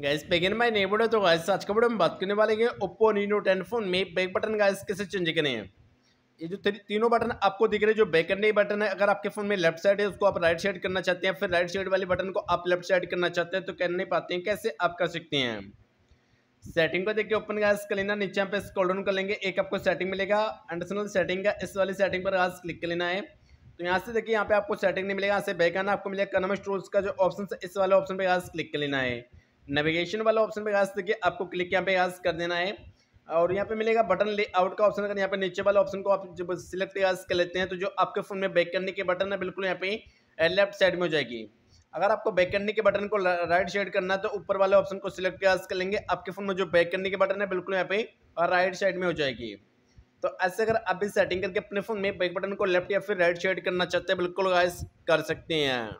gas pagan भाई नेबोड है तो गैस आज का वीडियो में बात करने वाले हैं ओप्पो नीनो टेन फोन में बैक बटन गैस कैसे चेंज करने हैं ये जो तीनों बटन आपको दिख रहे हैं जो बैक करने बटन है अगर आपके फोन में लेफ्ट साइड है उसको आप राइट साइड करना चाहते हैं फिर राइट साइड वाले बटन को आप लेफ्ट साइड करना चाहते हैं तो कर नहीं पाते हैं कैसे आप कर सकते हैं सेटिंग को देखिए ओपन गैस कर लेना नीचे पे स्क्रॉल डाउन कर लेंगे एक आपको सेटिंग मिलेगा एंडरसनल सेटिंग का इस वाली सेटिंग पर गैस क्लिक कर लेना है तो यहाँ से देखिए यहाँ पे आपको सेटिंग नहीं मिलेगा यहाँ से बैक आना आपको मिलेगा कनम स्टोर्स का जो ऑप्शन है इस वाले ऑप्शन पर गैस क्लिक कर लेना है नेविगेशन वाला ऑप्शन पे खास देखिए आपको क्लिक यहाँ पे खास कर देना है और यहाँ पे मिलेगा बटन ले आउट का ऑप्शन अगर यहाँ पे नीचे वाला ऑप्शन को आप जब सिलेक्ट कर लेते हैं तो जो आपके फ़ोन में बैक करने के बटन है बिल्कुल यहाँ पे लेफ्ट साइड में हो जाएगी अगर आपको बैक करने के बटन को राइट साइड करना है तो ऊपर वाले ऑप्शन को सिलेक्ट कर लेंगे आपके फ़ोन में जो बैक करने के बटन है बिल्कुल यहाँ पे राइट साइड में हो जाएगी तो ऐसे अगर आप भी सेटिंग करके अपने फ़ोन में बैक बटन को लेफ्ट या फिर राइट साइड करना चाहते हैं बिल्कुल गाइस कर सकते हैं